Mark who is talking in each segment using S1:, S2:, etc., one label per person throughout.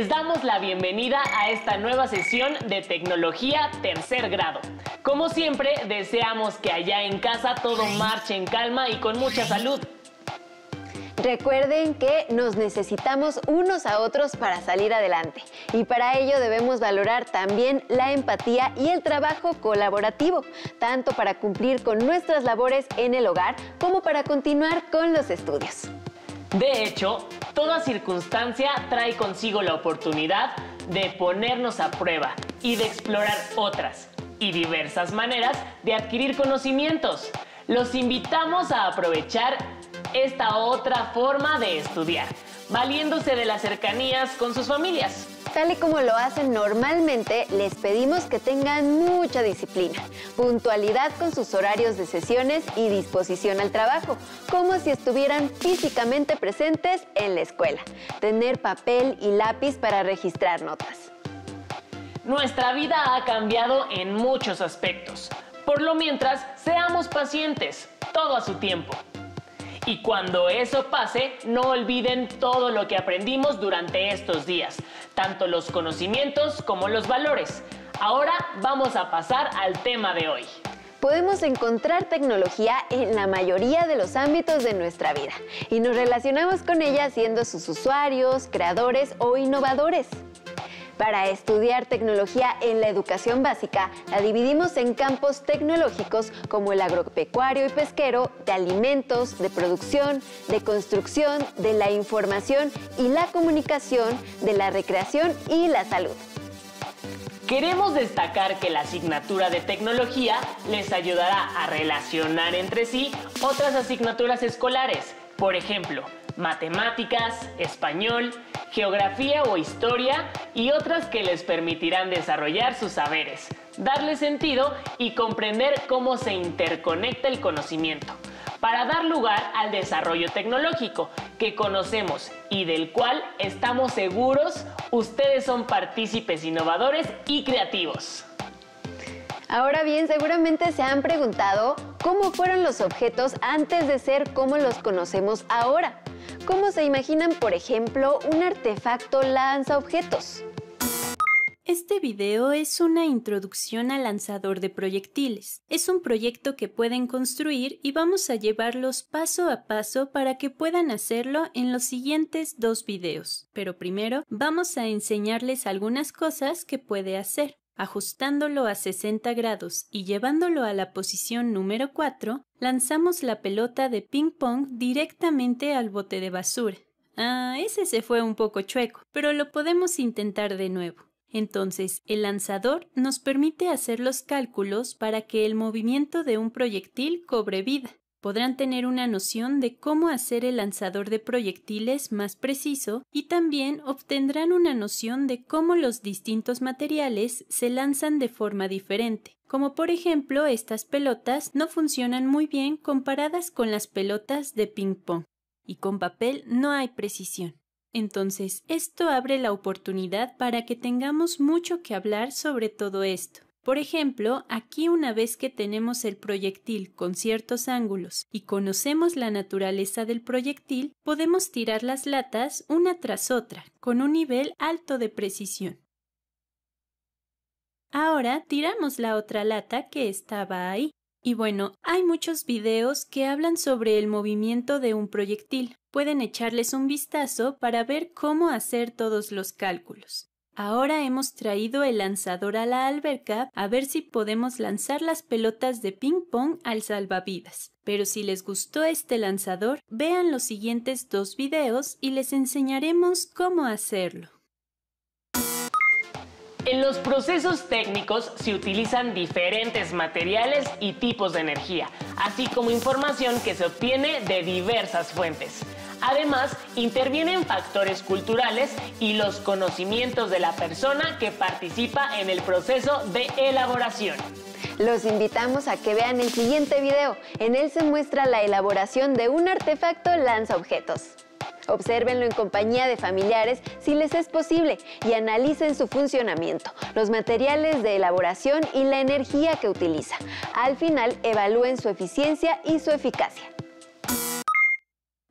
S1: les damos la bienvenida a esta nueva sesión de tecnología tercer grado. Como siempre, deseamos que allá en casa todo marche en calma y con mucha salud.
S2: Recuerden que nos necesitamos unos a otros para salir adelante y para ello debemos valorar también la empatía y el trabajo colaborativo, tanto para cumplir con nuestras labores en el hogar como para continuar con los estudios.
S1: De hecho, toda circunstancia trae consigo la oportunidad de ponernos a prueba y de explorar otras y diversas maneras de adquirir conocimientos. Los invitamos a aprovechar esta otra forma de estudiar, valiéndose de las cercanías con sus familias.
S2: Tal y como lo hacen normalmente, les pedimos que tengan mucha disciplina, puntualidad con sus horarios de sesiones y disposición al trabajo, como si estuvieran físicamente presentes en la escuela. Tener papel y lápiz para registrar notas.
S1: Nuestra vida ha cambiado en muchos aspectos. Por lo mientras, seamos pacientes, todo a su tiempo. Y cuando eso pase, no olviden todo lo que aprendimos durante estos días, tanto los conocimientos como los valores. Ahora vamos a pasar al tema de hoy.
S2: Podemos encontrar tecnología en la mayoría de los ámbitos de nuestra vida y nos relacionamos con ella siendo sus usuarios, creadores o innovadores. Para estudiar tecnología en la educación básica, la dividimos en campos tecnológicos como el agropecuario y pesquero, de alimentos, de producción, de construcción, de la información y la comunicación, de la recreación y la salud.
S1: Queremos destacar que la asignatura de tecnología les ayudará a relacionar entre sí otras asignaturas escolares, por ejemplo, matemáticas, español, geografía o historia y otras que les permitirán desarrollar sus saberes, darle sentido y comprender cómo se interconecta el conocimiento para dar lugar al desarrollo tecnológico que conocemos y del cual estamos seguros ustedes son partícipes innovadores y creativos.
S2: Ahora bien, seguramente se han preguntado cómo fueron los objetos antes de ser como los conocemos ahora cómo se imaginan, por ejemplo, un artefacto lanza objetos.
S3: Este video es una introducción al lanzador de proyectiles. Es un proyecto que pueden construir y vamos a llevarlos paso a paso para que puedan hacerlo en los siguientes dos videos. Pero primero vamos a enseñarles algunas cosas que puede hacer. Ajustándolo a 60 grados y llevándolo a la posición número 4, lanzamos la pelota de ping-pong directamente al bote de basura. Ah, ese se fue un poco chueco, pero lo podemos intentar de nuevo. Entonces, el lanzador nos permite hacer los cálculos para que el movimiento de un proyectil cobre vida podrán tener una noción de cómo hacer el lanzador de proyectiles más preciso y también obtendrán una noción de cómo los distintos materiales se lanzan de forma diferente. Como por ejemplo, estas pelotas no funcionan muy bien comparadas con las pelotas de ping-pong y con papel no hay precisión. Entonces, esto abre la oportunidad para que tengamos mucho que hablar sobre todo esto. Por ejemplo, aquí una vez que tenemos el proyectil con ciertos ángulos y conocemos la naturaleza del proyectil, podemos tirar las latas una tras otra, con un nivel alto de precisión. Ahora tiramos la otra lata que estaba ahí. Y bueno, hay muchos videos que hablan sobre el movimiento de un proyectil. Pueden echarles un vistazo para ver cómo hacer todos los cálculos. Ahora hemos traído el lanzador a la alberca a ver si podemos lanzar las pelotas de ping pong al salvavidas. Pero si les gustó este lanzador, vean los siguientes dos videos y les enseñaremos cómo hacerlo.
S1: En los procesos técnicos se utilizan diferentes materiales y tipos de energía, así como información que se obtiene de diversas fuentes. Además, intervienen factores culturales y los conocimientos de la persona que participa en el proceso de elaboración.
S2: Los invitamos a que vean el siguiente video. En él se muestra la elaboración de un artefacto lanza objetos. Obsérvenlo en compañía de familiares si les es posible y analicen su funcionamiento, los materiales de elaboración y la energía que utiliza. Al final, evalúen su eficiencia y su eficacia.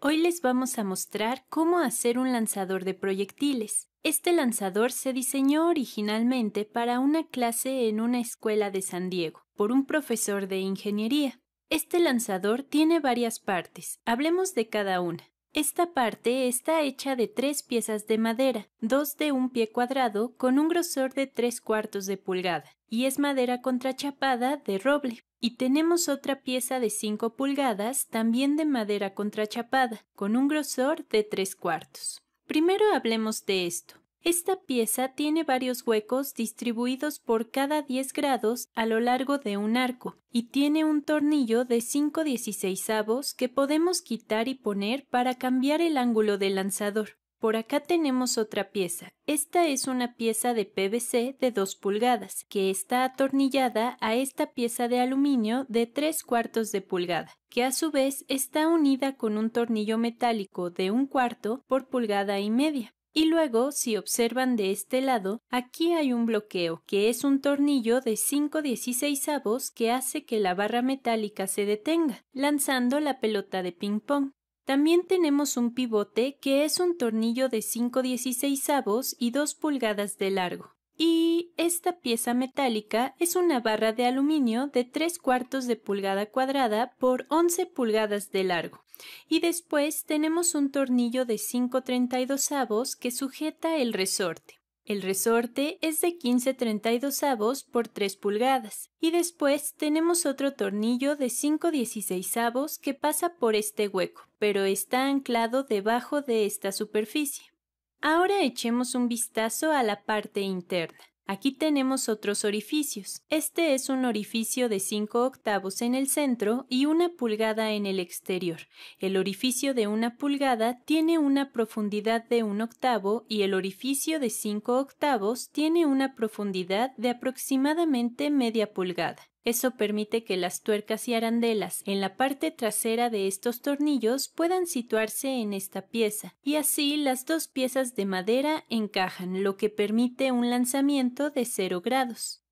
S3: Hoy les vamos a mostrar cómo hacer un lanzador de proyectiles. Este lanzador se diseñó originalmente para una clase en una escuela de San Diego, por un profesor de ingeniería. Este lanzador tiene varias partes, hablemos de cada una. Esta parte está hecha de tres piezas de madera, dos de un pie cuadrado con un grosor de tres cuartos de pulgada, y es madera contrachapada de roble. Y tenemos otra pieza de cinco pulgadas, también de madera contrachapada, con un grosor de tres cuartos. Primero hablemos de esto. Esta pieza tiene varios huecos distribuidos por cada 10 grados a lo largo de un arco y tiene un tornillo de 5 dieciseisavos que podemos quitar y poner para cambiar el ángulo del lanzador. Por acá tenemos otra pieza. Esta es una pieza de PVC de 2 pulgadas, que está atornillada a esta pieza de aluminio de 3 cuartos de pulgada, que a su vez está unida con un tornillo metálico de 1 cuarto por pulgada y media. Y luego, si observan de este lado, aquí hay un bloqueo, que es un tornillo de 5 16 que hace que la barra metálica se detenga, lanzando la pelota de ping-pong. También tenemos un pivote que es un tornillo de 5 16 y 2 pulgadas de largo y esta pieza metálica es una barra de aluminio de 3 cuartos de pulgada cuadrada por 11 pulgadas de largo. Y después tenemos un tornillo de 532 avos que sujeta el resorte. El resorte es de 1532 avos por 3 pulgadas. Y después tenemos otro tornillo de 516 avos que pasa por este hueco, pero está anclado debajo de esta superficie. Ahora echemos un vistazo a la parte interna. Aquí tenemos otros orificios. Este es un orificio de 5 octavos en el centro y una pulgada en el exterior. El orificio de una pulgada tiene una profundidad de un octavo y el orificio de 5 octavos tiene una profundidad de aproximadamente media pulgada. Eso permite que las tuercas y arandelas en la parte trasera de estos tornillos puedan situarse en esta pieza, y así las dos piezas de madera encajan, lo que permite un lanzamiento de 0 grados.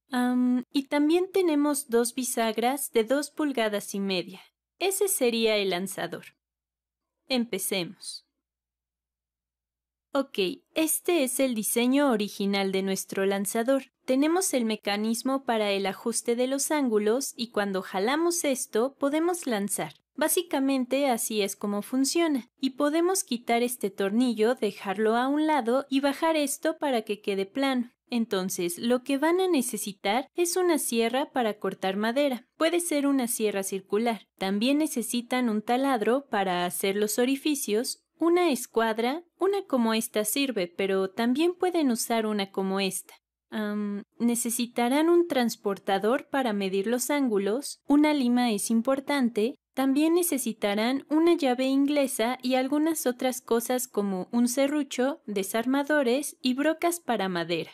S3: y también tenemos dos bisagras de dos pulgadas y media. Ese sería el lanzador. Empecemos. Ok, este es el diseño original de nuestro lanzador. Tenemos el mecanismo para el ajuste de los ángulos y cuando jalamos esto podemos lanzar. Básicamente así es como funciona. Y podemos quitar este tornillo, dejarlo a un lado y bajar esto para que quede plano. Entonces, lo que van a necesitar es una sierra para cortar madera. Puede ser una sierra circular. También necesitan un taladro para hacer los orificios, una escuadra, una como esta sirve, pero también pueden usar una como esta. necesitarán un transportador para medir los ángulos, una lima es importante, también necesitarán una llave inglesa y algunas otras cosas como un serrucho, desarmadores y brocas para madera.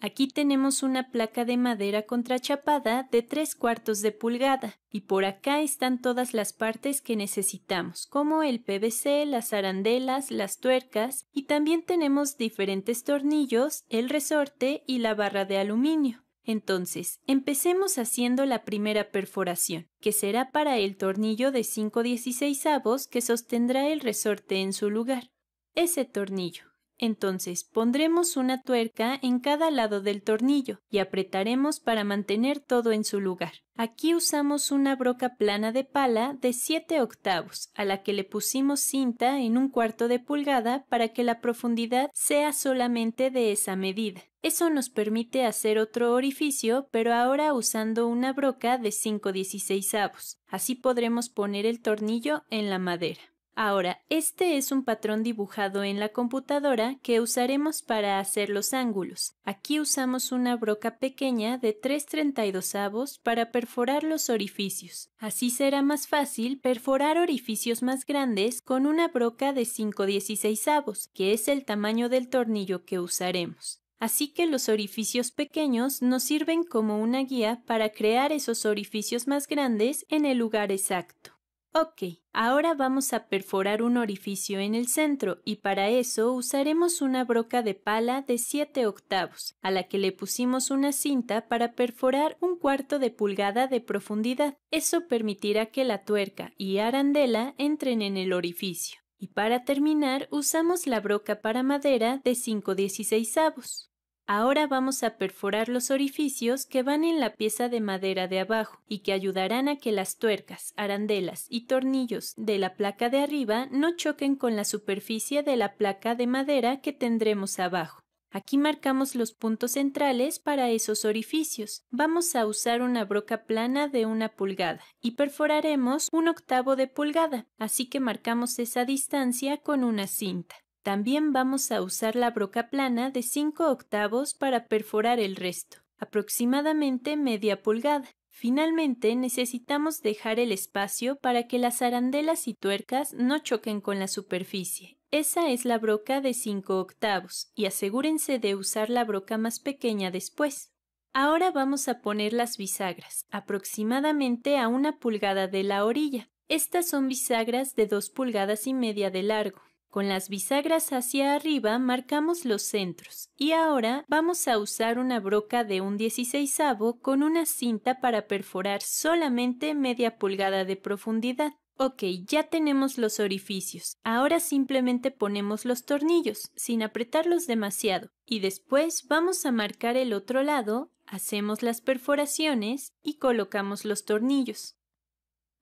S3: Aquí tenemos una placa de madera contrachapada de 3 cuartos de pulgada y por acá están todas las partes que necesitamos, como el PVC, las arandelas, las tuercas y también tenemos diferentes tornillos, el resorte y la barra de aluminio. Entonces, empecemos haciendo la primera perforación, que será para el tornillo de 5 16 que sostendrá el resorte en su lugar. Ese tornillo. Entonces pondremos una tuerca en cada lado del tornillo y apretaremos para mantener todo en su lugar. Aquí usamos una broca plana de pala de 7 octavos, a la que le pusimos cinta en un cuarto de pulgada para que la profundidad sea solamente de esa medida. Eso nos permite hacer otro orificio, pero ahora usando una broca de 5 dieciséisavos. Así podremos poner el tornillo en la madera. Ahora, este es un patrón dibujado en la computadora que usaremos para hacer los ángulos. Aquí usamos una broca pequeña de 32 avos para perforar los orificios. Así será más fácil perforar orificios más grandes con una broca de 516 avos, que es el tamaño del tornillo que usaremos. Así que los orificios pequeños nos sirven como una guía para crear esos orificios más grandes en el lugar exacto. Ok, ahora vamos a perforar un orificio en el centro y para eso usaremos una broca de pala de 7 octavos, a la que le pusimos una cinta para perforar un cuarto de pulgada de profundidad. Eso permitirá que la tuerca y arandela entren en el orificio. Y para terminar usamos la broca para madera de 5 dieciséisavos. Ahora vamos a perforar los orificios que van en la pieza de madera de abajo y que ayudarán a que las tuercas, arandelas y tornillos de la placa de arriba no choquen con la superficie de la placa de madera que tendremos abajo. Aquí marcamos los puntos centrales para esos orificios. Vamos a usar una broca plana de una pulgada y perforaremos un octavo de pulgada, así que marcamos esa distancia con una cinta. También vamos a usar la broca plana de 5 octavos para perforar el resto, aproximadamente media pulgada. Finalmente necesitamos dejar el espacio para que las arandelas y tuercas no choquen con la superficie. Esa es la broca de 5 octavos y asegúrense de usar la broca más pequeña después. Ahora vamos a poner las bisagras, aproximadamente a una pulgada de la orilla. Estas son bisagras de 2 pulgadas y media de largo. Con las bisagras hacia arriba marcamos los centros y ahora vamos a usar una broca de un 16 con una cinta para perforar solamente media pulgada de profundidad. Ok, ya tenemos los orificios, ahora simplemente ponemos los tornillos, sin apretarlos demasiado, y después vamos a marcar el otro lado, hacemos las perforaciones y colocamos los tornillos.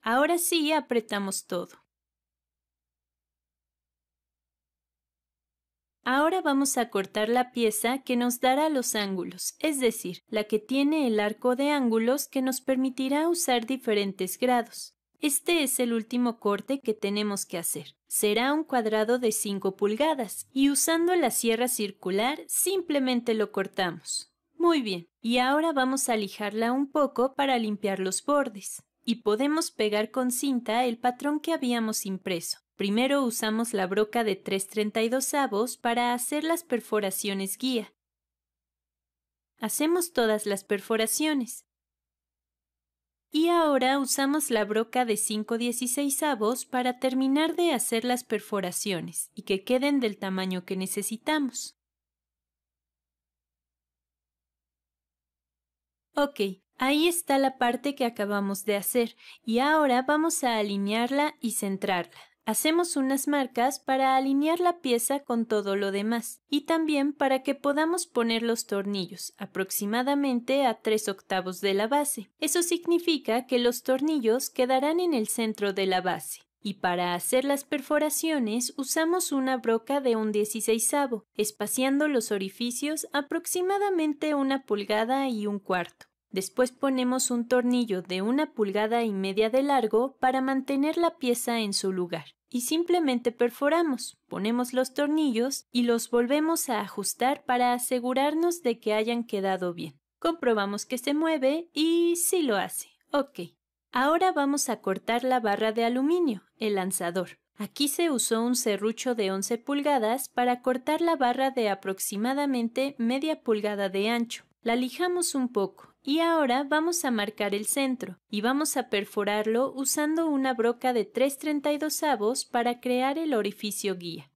S3: Ahora sí apretamos todo. Ahora vamos a cortar la pieza que nos dará los ángulos, es decir, la que tiene el arco de ángulos que nos permitirá usar diferentes grados. Este es el último corte que tenemos que hacer. Será un cuadrado de 5 pulgadas y usando la sierra circular simplemente lo cortamos. Muy bien, y ahora vamos a lijarla un poco para limpiar los bordes y podemos pegar con cinta el patrón que habíamos impreso. Primero usamos la broca de 332 avos para hacer las perforaciones guía. Hacemos todas las perforaciones. Y ahora usamos la broca de 516 avos para terminar de hacer las perforaciones y que queden del tamaño que necesitamos. Ok, ahí está la parte que acabamos de hacer y ahora vamos a alinearla y centrarla. Hacemos unas marcas para alinear la pieza con todo lo demás y también para que podamos poner los tornillos aproximadamente a 3 octavos de la base. Eso significa que los tornillos quedarán en el centro de la base. Y para hacer las perforaciones usamos una broca de un 16 espaciando los orificios aproximadamente una pulgada y un cuarto. Después ponemos un tornillo de una pulgada y media de largo para mantener la pieza en su lugar y simplemente perforamos, ponemos los tornillos y los volvemos a ajustar para asegurarnos de que hayan quedado bien. Comprobamos que se mueve y sí lo hace. Ok. Ahora vamos a cortar la barra de aluminio, el lanzador. Aquí se usó un serrucho de 11 pulgadas para cortar la barra de aproximadamente media pulgada de ancho. La lijamos un poco, y ahora vamos a marcar el centro y vamos a perforarlo usando una broca de 332 avos para crear el orificio guía.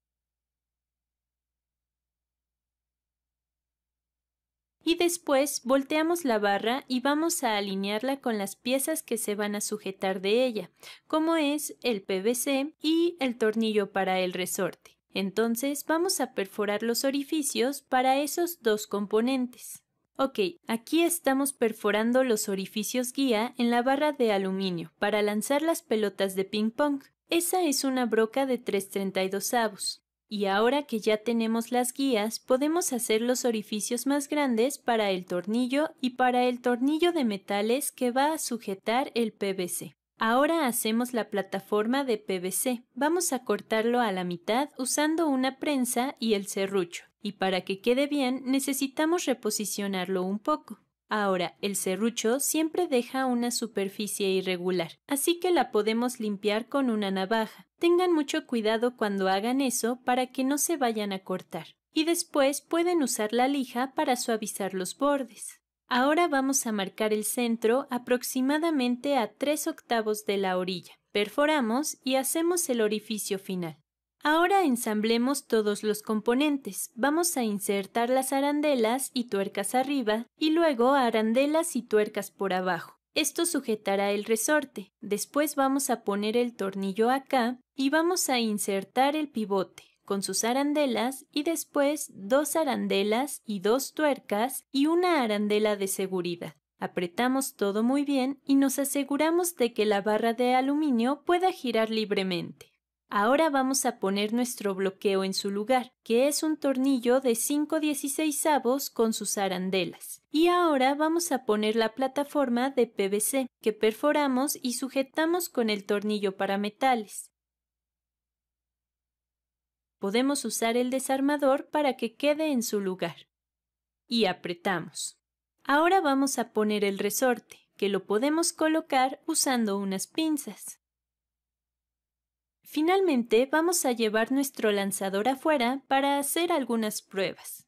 S3: y después volteamos la barra y vamos a alinearla con las piezas que se van a sujetar de ella, como es el PVC y el tornillo para el resorte. Entonces vamos a perforar los orificios para esos dos componentes. Ok, aquí estamos perforando los orificios guía en la barra de aluminio para lanzar las pelotas de ping pong. Esa es una broca de 332 avos. Y ahora que ya tenemos las guías, podemos hacer los orificios más grandes para el tornillo y para el tornillo de metales que va a sujetar el PVC. Ahora hacemos la plataforma de PVC. Vamos a cortarlo a la mitad usando una prensa y el serrucho y para que quede bien necesitamos reposicionarlo un poco. Ahora, el serrucho siempre deja una superficie irregular, así que la podemos limpiar con una navaja. Tengan mucho cuidado cuando hagan eso para que no se vayan a cortar. Y después pueden usar la lija para suavizar los bordes. Ahora vamos a marcar el centro aproximadamente a 3 octavos de la orilla. Perforamos y hacemos el orificio final. Ahora ensamblemos todos los componentes. Vamos a insertar las arandelas y tuercas arriba y luego arandelas y tuercas por abajo. Esto sujetará el resorte. Después vamos a poner el tornillo acá y vamos a insertar el pivote con sus arandelas y después dos arandelas y dos tuercas y una arandela de seguridad. Apretamos todo muy bien y nos aseguramos de que la barra de aluminio pueda girar libremente. Ahora vamos a poner nuestro bloqueo en su lugar, que es un tornillo de 5 16avos con sus arandelas. Y ahora vamos a poner la plataforma de PVC, que perforamos y sujetamos con el tornillo para metales. Podemos usar el desarmador para que quede en su lugar. Y apretamos. Ahora vamos a poner el resorte, que lo podemos colocar usando unas pinzas. Finalmente vamos a llevar nuestro lanzador afuera para hacer algunas pruebas.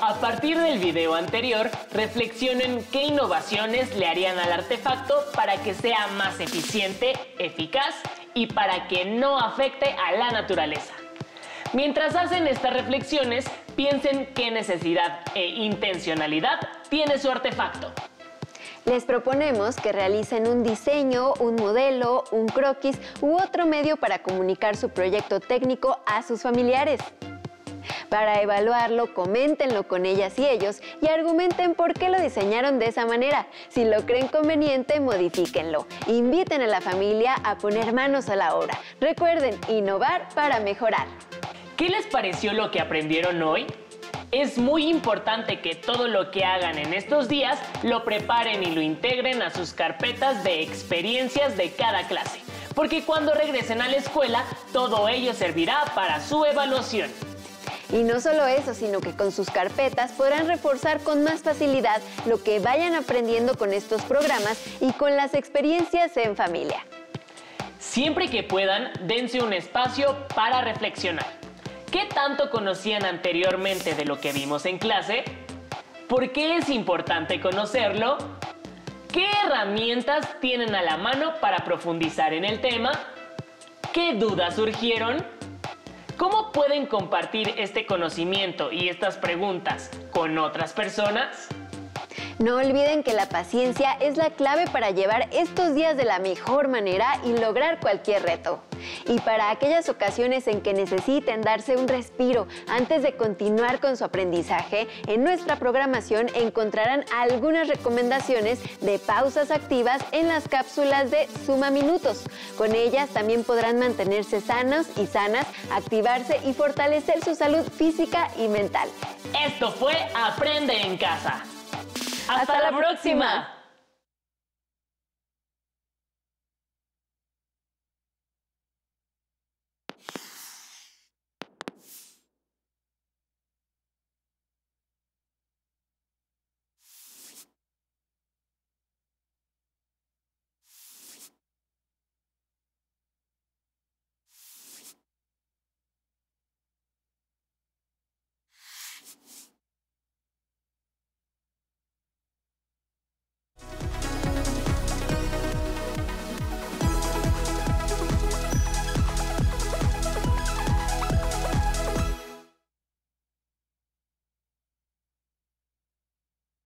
S1: A partir del video anterior, reflexionen qué innovaciones le harían al artefacto para que sea más eficiente, eficaz y para que no afecte a la naturaleza. Mientras hacen estas reflexiones, piensen qué necesidad e intencionalidad tiene su artefacto.
S2: Les proponemos que realicen un diseño, un modelo, un croquis u otro medio para comunicar su proyecto técnico a sus familiares. Para evaluarlo, coméntenlo con ellas y ellos y argumenten por qué lo diseñaron de esa manera. Si lo creen conveniente, modifíquenlo. Inviten a la familia a poner manos a la obra. Recuerden, innovar para mejorar.
S1: ¿Qué les pareció lo que aprendieron hoy? Es muy importante que todo lo que hagan en estos días lo preparen y lo integren a sus carpetas de experiencias de cada clase, porque cuando regresen a la escuela todo ello servirá para su evaluación.
S2: Y no solo eso, sino que con sus carpetas podrán reforzar con más facilidad lo que vayan aprendiendo con estos programas y con las experiencias en familia.
S1: Siempre que puedan, dense un espacio para reflexionar. ¿Qué tanto conocían anteriormente de lo que vimos en clase? ¿Por qué es importante conocerlo? ¿Qué herramientas tienen a la mano para profundizar en el tema? ¿Qué dudas surgieron? ¿Cómo pueden compartir este conocimiento y estas preguntas con otras personas?
S2: No olviden que la paciencia es la clave para llevar estos días de la mejor manera y lograr cualquier reto. Y para aquellas ocasiones en que necesiten darse un respiro antes de continuar con su aprendizaje, en nuestra programación encontrarán algunas recomendaciones de pausas activas en las cápsulas de Suma Minutos. Con ellas también podrán mantenerse sanos y sanas, activarse y fortalecer su salud física y mental.
S1: Esto fue Aprende en casa.
S2: Hasta, la próxima.